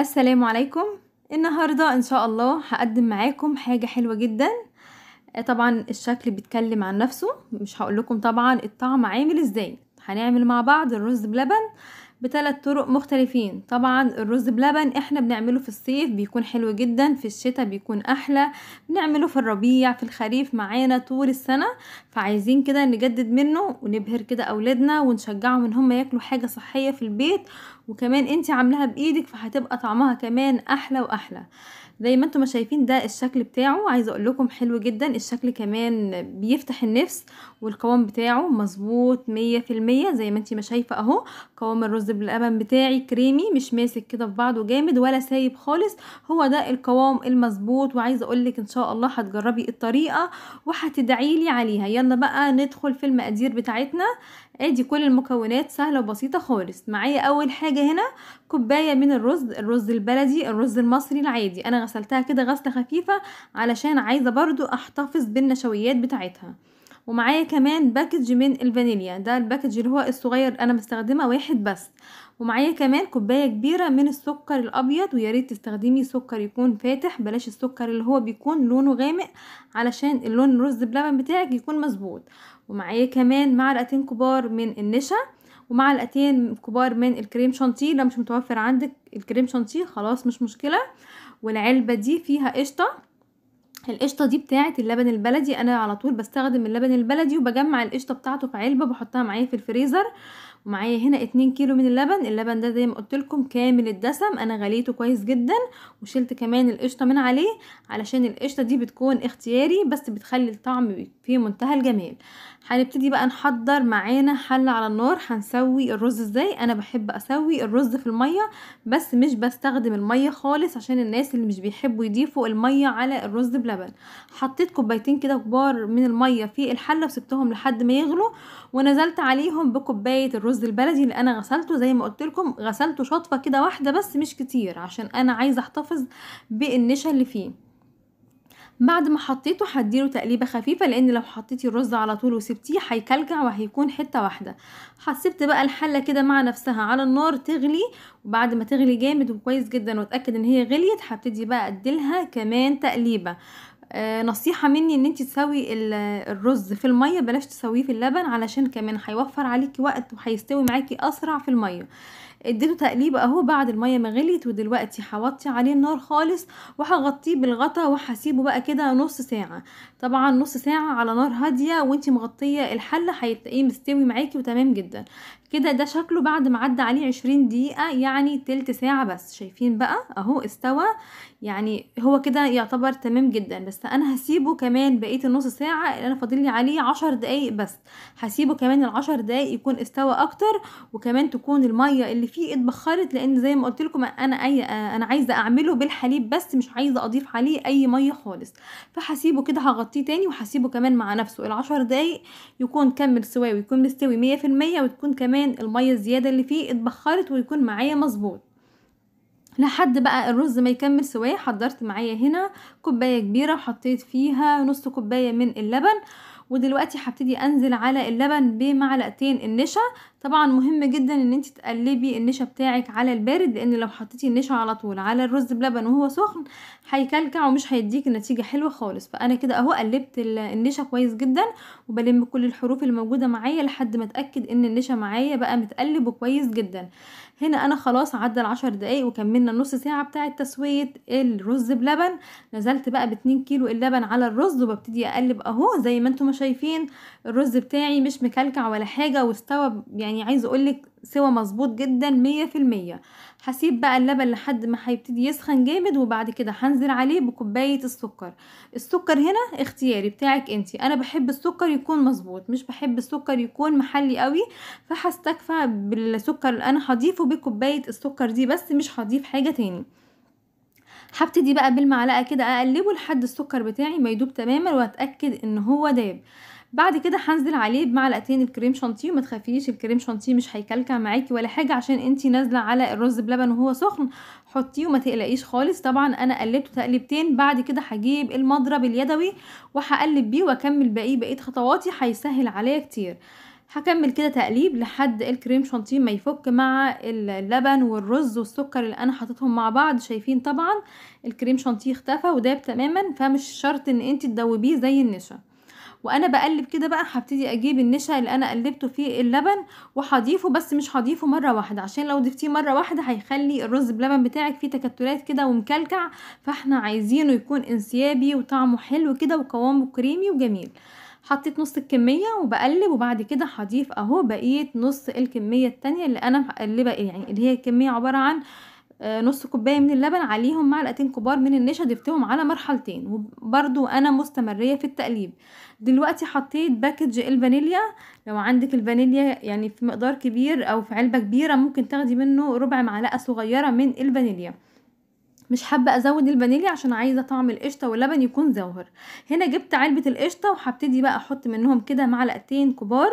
السلام عليكم النهاردة ان شاء الله هقدم معاكم حاجة حلوة جدا آه، طبعا الشكل بيتكلم عن نفسه مش هقول لكم طبعا الطعم عامل ازاي هنعمل مع بعض الرز بلبن بثلاث طرق مختلفين طبعا الرز بلبن احنا بنعمله في الصيف بيكون حلو جدا في الشتاء بيكون احلى بنعمله في الربيع في الخريف معانا طول السنه فعايزين كده نجدد منه ونبهر كده اولادنا ونشجعهم ان هم ياكلوا حاجه صحيه في البيت وكمان انت عاملاها بايدك فهتبقى طعمها كمان احلى واحلى زي ما انتم شايفين ده الشكل بتاعه عايزه اقول لكم حلو جدا الشكل كمان بيفتح النفس والقوام بتاعه مظبوط مية زي ما انت ما شايفه اهو قوام الرز باللبن بتاعي كريمي مش ماسك كده في بعضه جامد ولا سايب خالص هو ده القوام المظبوط وعايزه اقول لك ان شاء الله هتجربي الطريقه وهتدعي لي عليها يلا بقى ندخل في المقادير بتاعتنا ادي كل المكونات سهلة وبسيطة خالص معايا اول حاجة هنا كوباية من الرز الرز البلدي الرز المصري العادي انا غسلتها كده غسلة خفيفة علشان عايزة برضو احتفظ بالنشويات بتاعتها ومعايا كمان باكج من الفانيليا ده الباكج اللي هو الصغير انا مستخدمه واحد بس ومعايا كمان كوبايه كبيره من السكر الابيض ويا ريت تستخدمي سكر يكون فاتح بلاش السكر اللي هو بيكون لونه غامق علشان اللون الرز بلبن بتاعك يكون مظبوط ومعايا كمان معلقتين كبار من النشا ومعلقتين كبار من الكريم شانتيه لو مش متوفر عندك الكريم شانتيه خلاص مش مشكله والعلبه دي فيها قشطه القشطه دي بتاعه اللبن البلدي انا على طول بستخدم اللبن البلدي وبجمع القشطه بتاعته في علبه بحطها معايا في الفريزر معايا هنا اتنين كيلو من اللبن اللبن ده زي ما قلت لكم كامل الدسم انا غليته كويس جدا وشلت كمان القشطه من عليه علشان القشطه دي بتكون اختياري بس بتخلي الطعم في منتهى الجمال هنبتدي بقى نحضر معانا حله على النار هنسوي الرز ازاي انا بحب اسوي الرز في الميه بس مش بستخدم الميه خالص عشان الناس اللي مش بيحبوا يضيفوا الميه على الرز بلبن حطيت كوبايتين كده كبار من الميه في الحله وسبتهم لحد ما يغلوا ونزلت عليهم بكوبايه الرز الرز البلدي اللي انا غسلته زي ما قلت لكم غسلته شطفه كده واحده بس مش كتير عشان انا عايزه احتفظ بالنشا اللي فيه بعد ما حطيته هديله تقليبه خفيفه لان لو حطيتي الرز على طول وسبتيه هيكلكع وهيكون حته واحده هسيبت بقى الحله كده مع نفسها على النار تغلي وبعد ما تغلي جامد وكويس جدا واتاكد ان هي غليت هبتدي بقى اديلها كمان تقليبه آه، نصيحه مني ان انت تسوي الرز في الميه بلاش تسويه في اللبن علشان كمان هيوفر عليكي وقت وهيستوي معاكي اسرع في الميه اديته تقليب اهو بعد الميه ما غليت ودلوقتي هوطي عليه النار خالص وهغطيه بالغطا وهسيبه بقى كده نص ساعه طبعا نص ساعه على نار هاديه وانت مغطيه الحله هيتلاقيه مستوي معاكي وتمام جدا كده ده شكله بعد ما عدى عليه عشرين دقيقه يعني تلت ساعه بس شايفين بقى اهو استوى يعني هو كده يعتبر تمام جدا بس انا هسيبه كمان بقيه النص ساعه اللي انا فاضل لي عليه عشر دقايق بس هسيبه كمان العشر دقايق يكون استوى اكتر وكمان تكون الميه اللي فيه اتبخرت لان زي ما قلت لكم انا اي آه، انا عايزه اعمله بالحليب بس مش عايزه اضيف عليه اي ميه خالص فهسيبه كده هغطيه تاني وهسيبه كمان مع نفسه العشر دقايق يكون كمل سواوي يكون مستوي مية وتكون كمان الميه الزياده اللي فيه اتبخرت ويكون معايا مظبوط لحد بقى الرز ما يكمل سواه حضرت معايا هنا كوبايه كبيره وحطيت فيها نص كوبايه من اللبن ودلوقتي هبتدي انزل على اللبن بمعلقتين النشا طبعا مهم جدا ان انت تقلبي النشا بتاعك على البارد لان لو حطيتي النشا على طول على الرز بلبن وهو سخن هيكلكع ومش هيديكي نتيجه حلوه خالص فانا كده اهو قلبت النشا كويس جدا وبلم كل الحروف الموجوده معايا لحد ما اتاكد ان النشا معايا بقى متقلب وكويس جدا هنا انا خلاص عدى العشر دقايق وكملنا النص ساعه بتاعه تسويه الرز بلبن نزلت بقى باتنين كيلو اللبن على الرز وببتدي اقلب اهو زي ما انتم شايفين الرز بتاعي مش مكلكع ولا حاجة واستوى يعني عايز اقولك سوى مظبوط جدا مية في المية هسيب بقى اللبن لحد ما هيبتدي يسخن جامد وبعد كده هنزل عليه بكوباية السكر السكر هنا اختياري بتاعك انتي انا بحب السكر يكون مظبوط مش بحب السكر يكون محلي قوي فهستكفى بالسكر اللي انا هضيفه بكوباية السكر دي بس مش هضيف حاجة تاني هبتدي بقى بالمعلقه كده اقلبه لحد السكر بتاعي ما يدوب تماما واتاكد ان هو داب بعد كده هنزل عليه بمعلقتين الكريم شانتيه وما تخافيش الكريم شانتيه مش هيكلكع معاكي ولا حاجه عشان انتي نازله على الرز بلبن وهو سخن حطيه وما تقلقيش خالص طبعا انا قلبته تقليبتين بعد كده هجيب المضرب اليدوي وهقلب بيه واكمل باقي بقيه خطواتي هيسهل عليا كتير هكمل كده تقليب لحد الكريم شانتيه ما يفك مع اللبن والرز والسكر اللي انا حطيتهم مع بعض شايفين طبعا الكريم شانتيه اختفى وداب تماما فمش شرط ان انت تدوبيه زي النشا وانا بقلب كده بقى هبتدي اجيب النشا اللي انا قلبته فيه اللبن وهضيفه بس مش هضيفه مره واحده عشان لو ضفتيه مره واحده هيخلي الرز بلبن بتاعك فيه تكتلات كده ومكلكع فاحنا عايزينه يكون انسيابي وطعمه حلو كده وقوامه كريمي وجميل حطيت نص الكمية وبقلب وبعد كده هضيف اهو بقية نص الكمية التانية اللي انا مقلبة إيه، يعني اللي هي الكمية عبارة عن آه، نص كوبايه من اللبن عليهم معلقتين كبار من النشا ضفتهم على مرحلتين وبرده انا مستمريه في التقليب دلوقتي حطيت باكج الفانيليا لو عندك الفانيليا يعني في مقدار كبير او في علبه كبيره ممكن تاخدي منه ربع معلقه صغيره من الفانيليا مش حابة ازود الفانيليا عشان عايزة طعم القشطة واللبن يكون زاهر هنا جبت علبة القشطة وهبتدي بقى احط منهم كده معلقتين كبار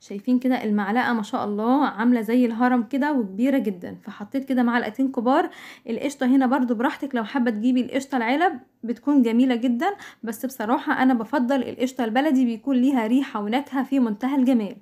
شايفين كده المعلقة ما شاء الله عاملة زي الهرم كده وكبيرة جدا فحطيت كده معلقتين كبار القشطة هنا برضو براحتك لو حابة تجيبي القشطة العلب بتكون جميلة جدا بس بصراحة أنا بفضل القشطة البلدي بيكون ليها ريحة ونكهة في منتهى الجمال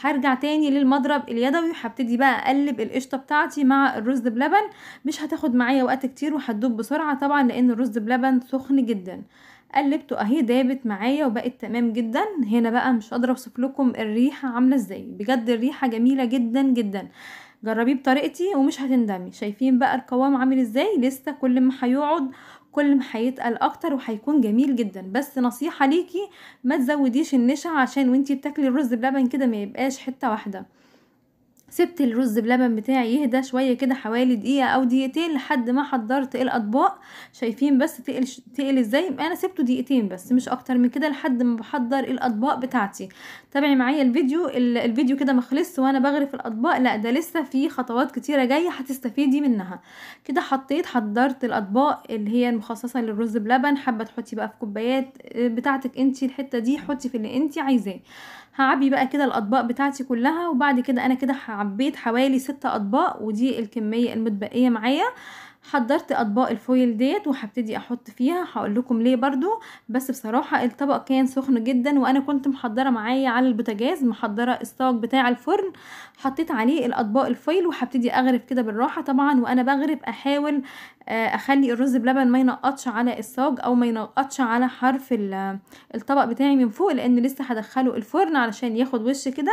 هرجع تاني للمضرب اليدوي وهبتدي بقى أقلب القشطة بتاعتي مع الرز بلبن مش هتاخد معايا وقت كتير وهتدوب بسرعة طبعا لأن الرز بلبن سخن جدا قلبته اهي دابت معايا وبقت تمام جدا هنا بقى مش قادره اوصف لكم الريحه عامله ازاي بجد الريحه جميله جدا جدا جربيه بطريقتي ومش هتندمي شايفين بقى القوام عامل ازاي لسه كل ما هيقعد كل ما هيتقل اكتر وهيكون جميل جدا بس نصيحة ليكي ما تزوديش النشا عشان وانتي بتاكلي الرز بلبن كده ما يبقاش حتة واحدة سبت الرز بلبن بتاعي يهدى شوية كده حوالي دقيقة او دقيقتين لحد ما حضرت الاطباق شايفين بس تقل تقل ازاي انا سبته دقيقتين بس مش اكتر من كده لحد ما بحضر الاطباق بتاعتي تابعي معايا الفيديو الفيديو كده ما وانا بغرف الاطباق لا ده لسه في خطوات كتيرة جاية هتستفيدي منها كده حطيت حضرت الاطباق اللي هي المخصصة للرز بلبن حابة تحطي بقى في كوبايات آه، بتاعتك انتي الحتة دي حطي في اللي انتي عايزاه هعبي بقى كده الاطباق بتاعتي كلها وبعد كده انا كده عبيت حوالي ستة اطباق ودي الكمية المتبقية معايا حضرت اطباق الفويل ديت وهبتدي احط فيها هقول لكم ليه برضو بس بصراحه الطبق كان سخن جدا وانا كنت محضره معايا على البوتاجاز محضره الصاج بتاع الفرن حطيت عليه الاطباق الفويل وهبتدي اغرف كده بالراحه طبعا وانا بغرف احاول آه، اخلي الرز بلبن ما ينقطش على الصاج او ما ينقطش على حرف الطبق بتاعي من فوق لان لسه هدخله الفرن علشان ياخد وش كده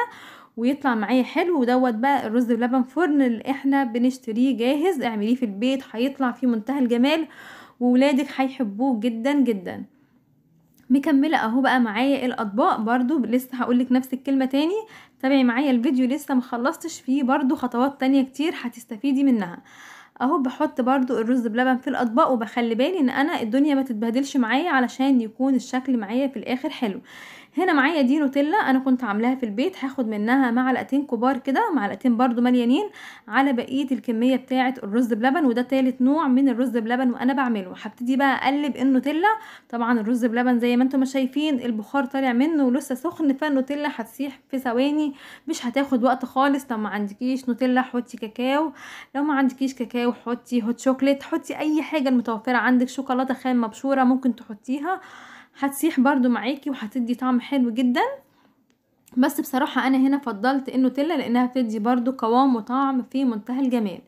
ويطلع معايا حلو ودوت بقى الرز بلبن فرن اللي احنا بنشتريه جاهز اعمليه في البيت هيطلع في منتهى الجمال وولادك هيحبوه جدا جدا مكمله اهو بقى معايا الاطباق برضو لسه هقولك نفس الكلمه تاني تابعي معايا الفيديو لسه مخلصتش فيه برضو خطوات تانية كتير هتستفيدي منها اهو بحط برضو الرز بلبن في الاطباق وبخلي بالي ان انا الدنيا ما تتبهدلش معايا علشان يكون الشكل معايا في الاخر حلو هنا معايا دي نوتيلا انا كنت عاملاها في البيت هاخد منها معلقتين كبار كده معلقتين برضو مليانين على بقيه الكميه بتاعه الرز بلبن وده تالت نوع من الرز بلبن وانا بعمله هبتدي بقى اقلب النوتيلا طبعا الرز بلبن زي ما انتم شايفين البخار طالع منه ولسه سخن فالنوتيلا هتسيح في ثواني مش هتاخد وقت خالص طب ما عندكيش نوتيلا حطي كاكاو لو ما عندكيش كاكاو حطي هوت شوكليت حطي اي حاجه المتوفره عندك شوكولاته خام مبشوره ممكن تحطيها هتسيح برضو معاكي وهتدي طعم حلو جدا بس بصراحة انا هنا فضلت انه تلة لانها بتدي برضو قوام وطعم في منتهى الجمال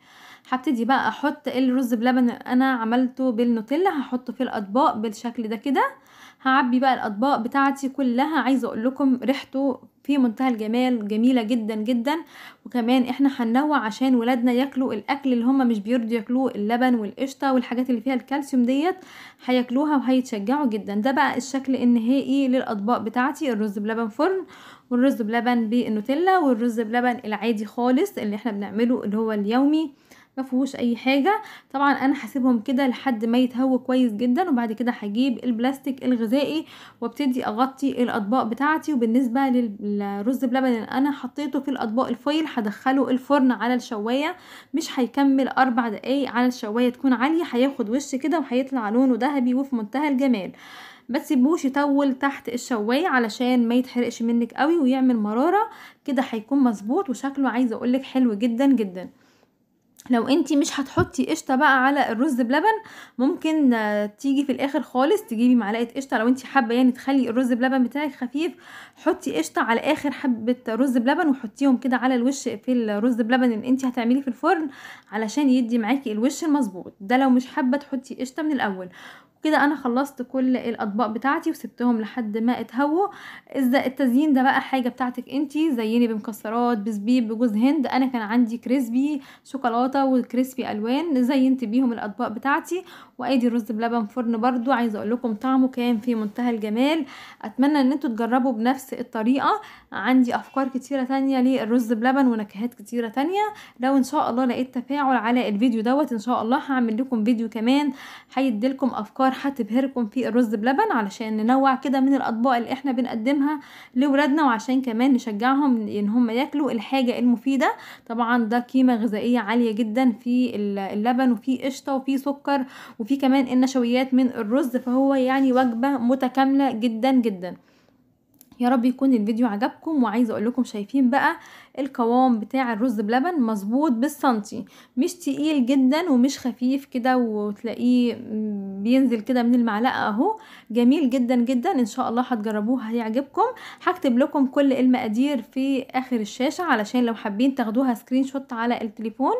هبتدي بقى احط الرز بلبن انا عملته بالنوتيلا هحطه في الاطباق بالشكل ده كده هعبي بقى الاطباق بتاعتي كلها عايزه اقول لكم ريحته في منتهى الجمال جميله جدا جدا وكمان احنا هننوع عشان ولادنا ياكلوا الاكل اللي هم مش بيرضوا ياكلوه اللبن والقشطه والحاجات اللي فيها الكالسيوم ديت هياكلوها وهيتشجعوا جدا ده بقى الشكل النهائي للاطباق بتاعتي الرز بلبن فرن والرز بلبن بالنوتيلا والرز بلبن العادي خالص اللي احنا بنعمله اللي هو اليومي ما فيهوش اي حاجه طبعا انا هسيبهم كده لحد ما يتهوى كويس جدا وبعد كده هجيب البلاستيك الغذائي وابتدي اغطي الاطباق بتاعتي وبالنسبه للرز بلبن اللي انا حطيته في الاطباق الفويل هدخله الفرن على الشوايه مش هيكمل اربع دقايق على الشوايه تكون عاليه هياخد وش كده وهيطلع لونه ذهبي وفي منتهى الجمال ما تسيبوش يطول تحت الشوايه علشان ما يتحرقش منك قوي ويعمل مراره كده هيكون مظبوط وشكله عايزه اقولك حلو جدا جدا لو انتي مش هتحطي قشطه بقى على الرز بلبن ممكن آه، تيجي في الاخر خالص تجيبي معلقه قشطه لو انتي حابه يعني تخلي الرز بلبن بتاعك خفيف حطي قشطه على اخر حبه رز بلبن وحطيهم كده على الوش في الرز بلبن اللي انتي هتعمليه في الفرن علشان يدي معاكي الوش المظبوط ده لو مش حابه تحطي قشطه من الاول كده انا خلصت كل الاطباق بتاعتي وسبتهم لحد ما اتهووا اذا التزيين ده بقى حاجه بتاعتك انتي زيني بمكسرات بزبيب بجوز هند انا كان عندي كريسبي شوكولاته وكريسبي الوان زينت بيهم الاطباق بتاعتي وادي رز بلبن فرن برضو عايزه اقول لكم طعمه كان في منتهى الجمال اتمنى ان انتوا تجربوا بنفس الطريقه عندي افكار كتيرة تانية للرز بلبن ونكهات كتيرة تانية لو ان شاء الله لقيت تفاعل على الفيديو دوت ان شاء الله هعمل لكم فيديو كمان هيديلكم افكار هتبهركم في الرز بلبن علشان ننوع كده من الاطباق اللي احنا بنقدمها لولادنا وعشان كمان نشجعهم ان هم ياكلوا الحاجة المفيدة طبعا ده قيمة غذائية عالية جدا في اللبن وفي قشطة وفي سكر وفي كمان النشويات من الرز فهو يعني وجبة متكاملة جدا جدا يا رب يكون الفيديو عجبكم وعايزه اقول لكم شايفين بقى القوام بتاع الرز بلبن مظبوط بالسنتي مش تقيل جدا ومش خفيف كده وتلاقيه بينزل كده من المعلقه اهو جميل جدا جدا ان شاء الله هتجربوه هيعجبكم هكتب لكم كل المقادير في اخر الشاشه علشان لو حابين تاخدوها سكرين شوت على التليفون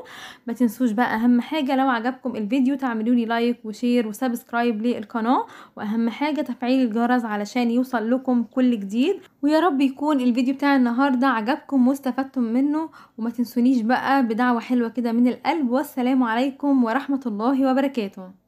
ما تنسوش بقى اهم حاجه لو عجبكم الفيديو تعملوا لي لايك وشير وسبسكرايب للقناه واهم حاجه تفعيل الجرس علشان يوصل لكم كل جديد جديد ويا رب يكون الفيديو بتاع النهارده عجبكم واستفدتم منه وما تنسونيش بقى بدعوه حلوه كده من القلب والسلام عليكم ورحمه الله وبركاته